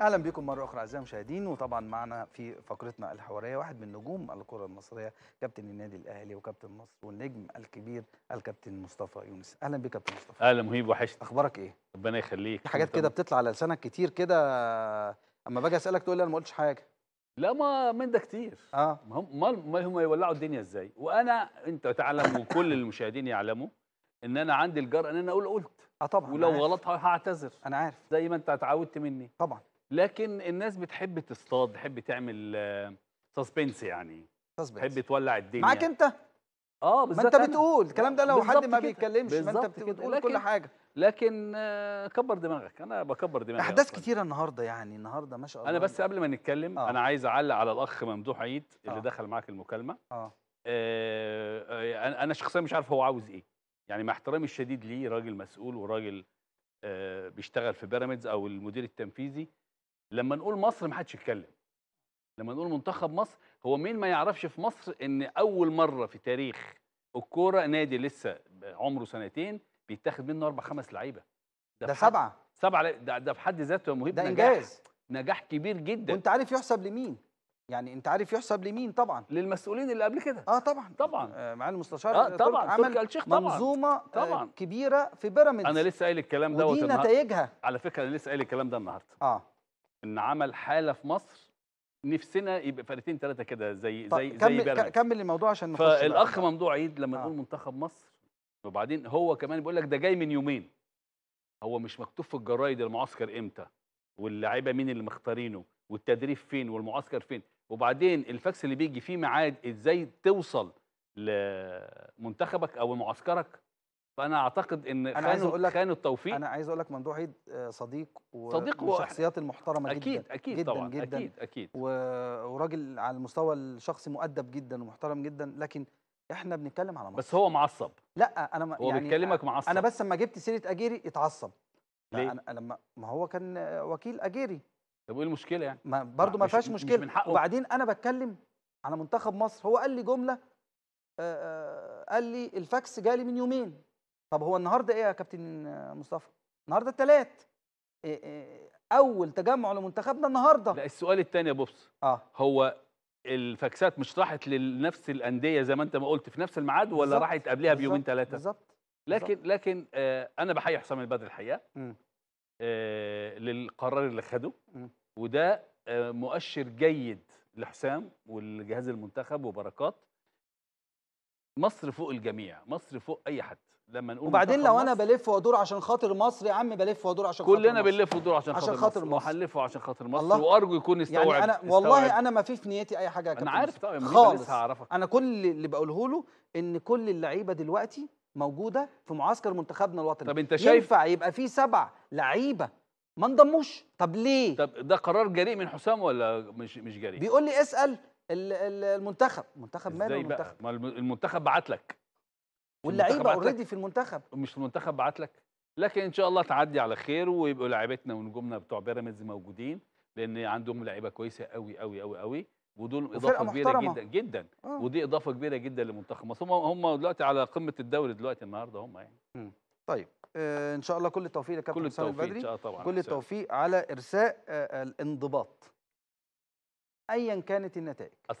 اهلا بكم مره اخرى اعزائي المشاهدين وطبعا معنا في فقرتنا الحواريه واحد من نجوم الكره المصريه كابتن النادي الاهلي وكابتن مصر والنجم الكبير الكابتن مصطفى يونس اهلا بك كابتن مصطفى اهلا مهيب وحشت اخبارك ايه ربنا يخليك في حاجات كده بتطلع على لسانك كتير كده اما باجي اسالك تقول لي انا ما قلتش حاجه لا ما من ده كتير اه ما هم هم يولعوا الدنيا ازاي وانا انت تعلم وكل المشاهدين يعلموا ان انا عندي الجرأه ان انا اقول قلت اه طبعا ولو غلطت هعتذر انا عارف زي ما انت اتعودت مني طبعا لكن الناس بتحب تصطاد تحب تعمل سسبنس آه، يعني تحب تولع الدنيا معاك انت اه بالظبط ما انت بتقول الكلام ده لو حد ما بيتكلمش ما انت بتقول كل حاجه لكن آه، كبر دماغك انا بكبر دماغي احداث كتيره النهارده يعني النهارده ما شاء الله انا بس يعني. قبل ما نتكلم آه. انا عايز اعلق على الاخ ممدوح عيد اللي آه. دخل معاك المكالمه آه. آه, آه، انا شخصيا مش عارف هو عاوز ايه يعني مع احترامي الشديد ليه راجل مسؤول وراجل آه بيشتغل في بيراميدز او المدير التنفيذي لما نقول مصر ما حدش يتكلم لما نقول منتخب مصر هو مين ما يعرفش في مصر ان اول مره في تاريخ الكوره نادي لسه عمره سنتين بيتاخد منه اربع خمس لعيبه ده, ده سبعه سبعه ده, ده في حد ذاته مهم ده انجاز نجاح كبير جدا وانت عارف يحسب لمين يعني انت عارف يحسب لمين طبعا للمسؤولين اللي قبل كده اه طبعا طبعا آه، مع المستشار آه طبعا عمل الشيخ طبعا منظومه آه، طبعا كبيره في بيراميدز انا لسه قايل الكلام دوت ودي نتائجها على فكره انا لسه قايل الكلام ده النهارده اه ان عمل حاله في مصر نفسنا يبقى فرقتين ثلاثه كده زي طيب زي كمل زي بيراميدز كمل الموضوع عشان نخش فالاخ ممدوح عيد لما آه. منتخب مصر وبعدين هو كمان بيقول لك ده جاي من يومين هو مش مكتوب في الجرايد المعسكر امتى واللعيبه مين اللي مختارينه والتدريب فين والمعسكر فين وبعدين الفاكس اللي بيجي فيه ميعاد ازاي توصل لمنتخبك او معسكرك فانا اعتقد ان أنا عايز أقول لك التوفيق انا عايز اقول لك ممدوح عيد آه، صديق صديق وشخصيات المحترمه أكيد جدا اكيد جدا طبعا جدا اكيد اكيد وراجل على المستوى الشخصي مؤدب جدا ومحترم جدا لكن احنا بنتكلم على مصر بس هو معصب لا انا هو يعني بيتكلمك معصب انا بس لما جبت سيره اجيري اتعصب ليه؟ انا لما ما هو كان وكيل اجيري طب ايه المشكله يعني؟ ما برضه ما فيهاش مشكله مش من حقه وبعدين انا بتكلم على منتخب مصر هو قال لي جمله آه، آه، قال لي الفاكس جالي من يومين طب هو النهارده ايه يا كابتن مصطفى؟ النهارده الثلاث إيه، إيه، اول تجمع لمنتخبنا النهارده لا السؤال الثاني يا بص اه هو الفاكسات مش راحت لنفس الانديه زي ما انت ما قلت في نفس الميعاد ولا راحت قبلها بيومين ثلاثه بالظبط لكن بالزبط. لكن آه انا بحيي حسام البدر الحقيقه آه للقرار اللي خده وده آه مؤشر جيد لحسام والجهاز المنتخب وبركات مصر فوق الجميع مصر فوق اي حد لما نقول وبعدين لو انا بلف وادور عشان خاطر مصر يا عم بلف وادور عشان خاطر مصر كلنا بنلف وندور عشان, عشان خاطر مصر وهنلفه عشان خاطر مصر الله. وارجو يكون يعني استوعب يعني انا استوعب. والله انا ما في في نيتي اي حاجه يا كابتن انا عارف طيب خالص انا كل اللي بقوله له ان كل اللعيبه دلوقتي موجوده في معسكر منتخبنا الوطني طب انت شايف ينفع يبقى في سبع لعيبه ما انضموش طب ليه طب ده قرار جريء من حسام ولا مش مش جريء بيقول لي اسال المنتخب المنتخب ماله المنتخب ما المنتخب بعت لك واللعيبه اوريدي في المنتخب مش المنتخب بعت لك لكن ان شاء الله تعدي على خير ويبقوا لعيبتنا ونجومنا بتوع بيراميدز موجودين لان عندهم لعيبه كويسه قوي قوي قوي قوي ودول اضافه كبيره محترمة. جدا جدا آه. ودي اضافه كبيره جدا لمنتخب مصر هم هم دلوقتي على قمه الدوري دلوقتي النهارده هم يعني م. طيب آه ان شاء الله كل التوفيق لكابتن حسام البدري إن شاء طبعا كل التوفيق على ارساء آه الانضباط ايا كانت النتائج